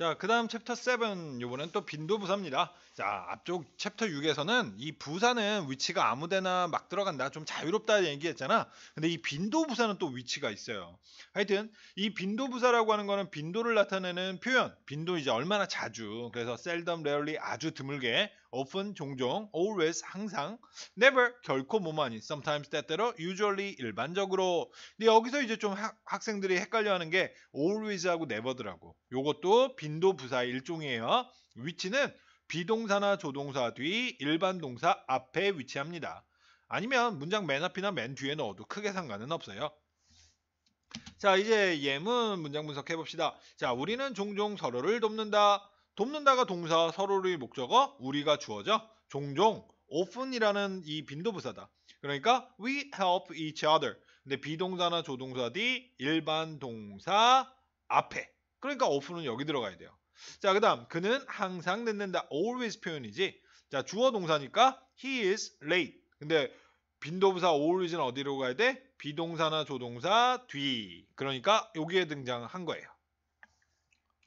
자, 그 다음 챕터 7, 요번엔 또 빈도부사입니다. 자, 앞쪽 챕터 6에서는 이 부사는 위치가 아무데나 막 들어간다. 좀 자유롭다 얘기했잖아. 근데 이 빈도부사는 또 위치가 있어요. 하여튼, 이 빈도부사라고 하는 거는 빈도를 나타내는 표현. 빈도 이제 얼마나 자주. 그래서 seldom, rarely, 아주 드물게. often, 종종, always, 항상, never, 결코 뭐만이, sometimes, 때때로, usually, 일반적으로. 근데 여기서 이제 좀 하, 학생들이 헷갈려 하는 게 always하고 never더라고. 요것도 빈 진도 부사 일종이에요. 위치는 비동사나 조동사 뒤 일반 동사 앞에 위치합니다. 아니면 문장 맨 앞이나 맨 뒤에 넣어도 크게 상관은 없어요. 자 이제 예문 문장 분석해 봅시다. 자 우리는 종종 서로를 돕는다. 돕는다가 동사 서로를 목적어 우리가 주어져 종종 often이라는 이 빈도부사다. 그러니까 we help each other. 근데 비동사나 조동사 뒤 일반 동사 앞에 그러니까 o f 는 여기 들어가야 돼요. 자, 그 다음 그는 항상 늦는다. always 표현이지. 자, 주어 동사니까 he is late. 근데 빈도부사 always는 어디로 가야 돼? 비동사나 조동사 뒤. 그러니까 여기에 등장한 거예요.